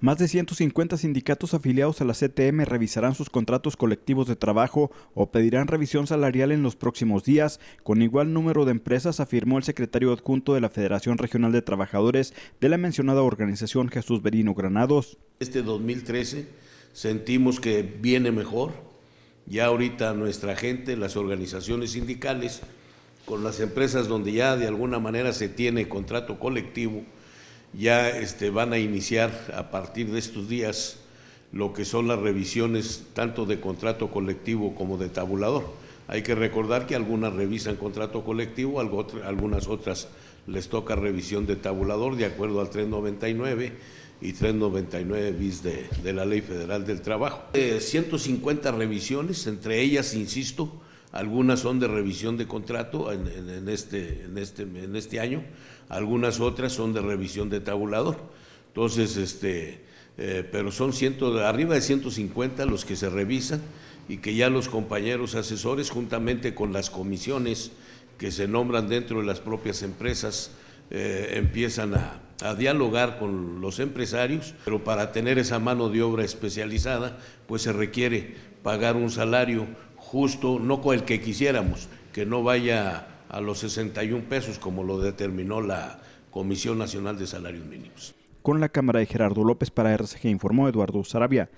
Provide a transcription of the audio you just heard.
Más de 150 sindicatos afiliados a la CTM revisarán sus contratos colectivos de trabajo o pedirán revisión salarial en los próximos días, con igual número de empresas, afirmó el secretario adjunto de la Federación Regional de Trabajadores de la mencionada organización Jesús Berino Granados. Este 2013 sentimos que viene mejor. Ya ahorita nuestra gente, las organizaciones sindicales, con las empresas donde ya de alguna manera se tiene contrato colectivo, ya este, van a iniciar a partir de estos días lo que son las revisiones tanto de contrato colectivo como de tabulador. Hay que recordar que algunas revisan contrato colectivo, algunas otras les toca revisión de tabulador de acuerdo al 399 y 399 bis de, la Ley Federal del Trabajo. 150 eh, revisiones, entre ellas, insisto, algunas son de revisión de contrato este, en, este, en, este, año, algunas otras son de revisión de tabulador. Entonces, este, eh, pero son ciento, arriba de 150 los que se revisan y que ya los compañeros asesores, juntamente con las comisiones que se nombran dentro de las propias empresas, eh, empiezan a dialogar con los empresarios, pero para tener esa mano de obra especializada, pues se requiere pagar un salario justo, no con el que quisiéramos, que no vaya a los 61 pesos como lo determinó la Comisión Nacional de Salarios Mínimos. Con la cámara de Gerardo López para RCG informó Eduardo Sarabia.